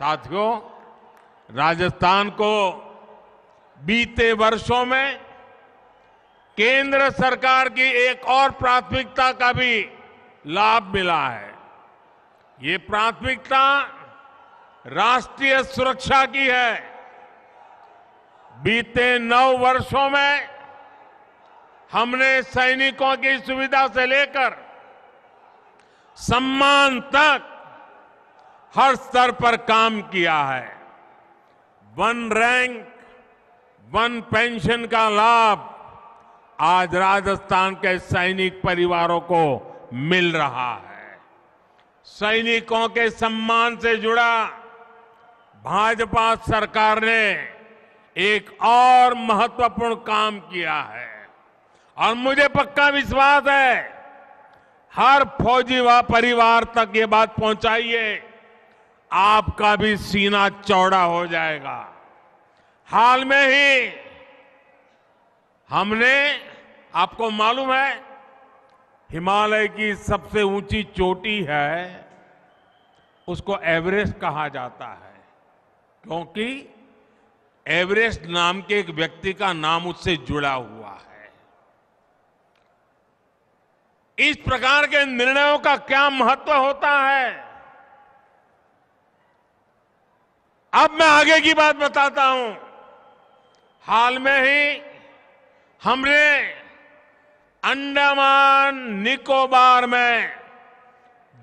साथियों राजस्थान को बीते वर्षों में केंद्र सरकार की एक और प्राथमिकता का भी लाभ मिला है ये प्राथमिकता राष्ट्रीय सुरक्षा की है बीते नौ वर्षों में हमने सैनिकों की सुविधा से लेकर सम्मान तक हर स्तर पर काम किया है वन रैंक वन पेंशन का लाभ आज राजस्थान के सैनिक परिवारों को मिल रहा है सैनिकों के सम्मान से जुड़ा भाजपा सरकार ने एक और महत्वपूर्ण काम किया है और मुझे पक्का विश्वास है हर फौजी व परिवार तक ये बात पहुंचाइए आपका भी सीना चौड़ा हो जाएगा हाल में ही हमने आपको मालूम है हिमालय की सबसे ऊंची चोटी है उसको एवरेस्ट कहा जाता है क्योंकि एवरेस्ट नाम के एक व्यक्ति का नाम उससे जुड़ा हुआ है इस प्रकार के निर्णयों का क्या महत्व होता है अब मैं आगे की बात बताता हूं हाल में ही हमने अंडमान निकोबार में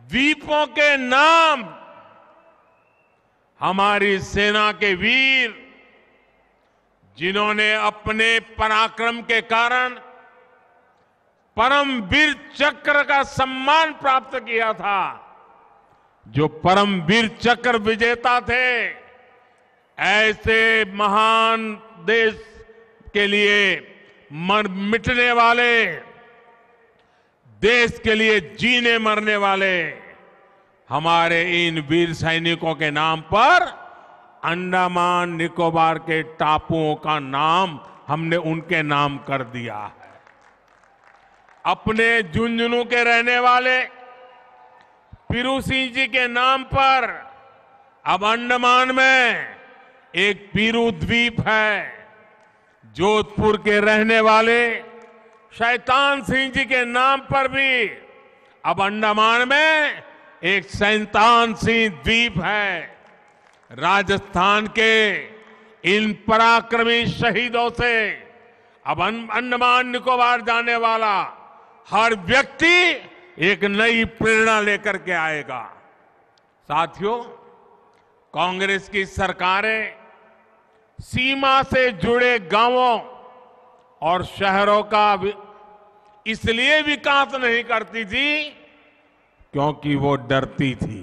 द्वीपों के नाम हमारी सेना के वीर जिन्होंने अपने पराक्रम के कारण परमवीर चक्र का सम्मान प्राप्त किया था जो परमवीर चक्र विजेता थे ऐसे महान देश के लिए मर मिटने वाले देश के लिए जीने मरने वाले हमारे इन वीर सैनिकों के नाम पर अंडमान निकोबार के टापुओं का नाम हमने उनके नाम कर दिया है अपने झुंझुनू के रहने वाले पीरू सिंह जी के नाम पर अब अंडमान में एक पीरू द्वीप है जोधपुर के रहने वाले शैतान सिंह जी के नाम पर भी अब अंडमान में एक शैतान सिंह द्वीप है राजस्थान के इन पराक्रमी शहीदों से अब अं- अंडमान निकोबार जाने वाला हर व्यक्ति एक नई प्रेरणा लेकर के आएगा साथियों कांग्रेस की सरकारें सीमा से जुड़े गांवों और शहरों का इसलिए विकास नहीं करती थी क्योंकि वो डरती थी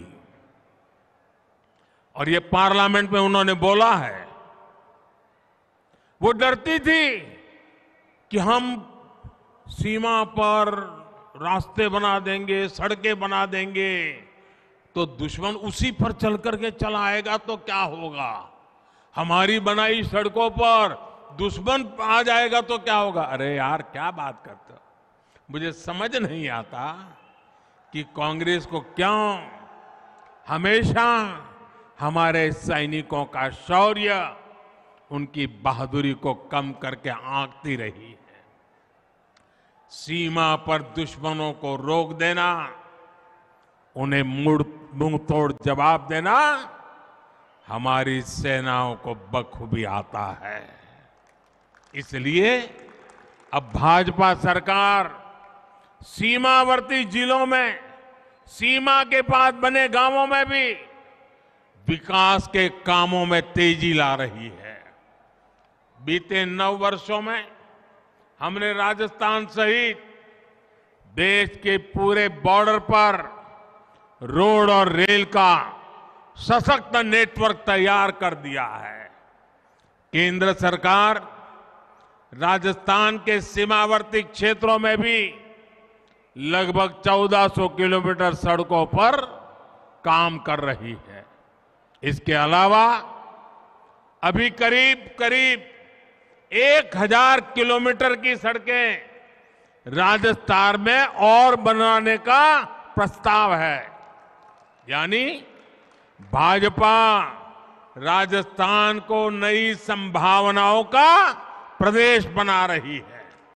और ये पार्लियामेंट में उन्होंने बोला है वो डरती थी कि हम सीमा पर रास्ते बना देंगे सड़कें बना देंगे तो दुश्मन उसी पर चल करके चला आएगा तो क्या होगा हमारी बनाई सड़कों पर दुश्मन आ जाएगा तो क्या होगा अरे यार क्या बात करते मुझे समझ नहीं आता कि कांग्रेस को क्यों हमेशा हमारे सैनिकों का शौर्य उनकी बहादुरी को कम करके आंकती रही है सीमा पर दुश्मनों को रोक देना उन्हें मुंह तोड़ जवाब देना हमारी सेनाओं को बखूबी आता है इसलिए अब भाजपा सरकार सीमावर्ती जिलों में सीमा के पास बने गांवों में भी विकास के कामों में तेजी ला रही है बीते नौ वर्षों में हमने राजस्थान सहित देश के पूरे बॉर्डर पर रोड और रेल का सशक्त नेटवर्क तैयार कर दिया है केंद्र सरकार राजस्थान के सीमावर्ती क्षेत्रों में भी लगभग 1400 किलोमीटर सड़कों पर काम कर रही है इसके अलावा अभी करीब करीब 1000 किलोमीटर की सड़कें राजस्थान में और बनाने का प्रस्ताव है यानी भाजपा राजस्थान को नई संभावनाओं का प्रदेश बना रही है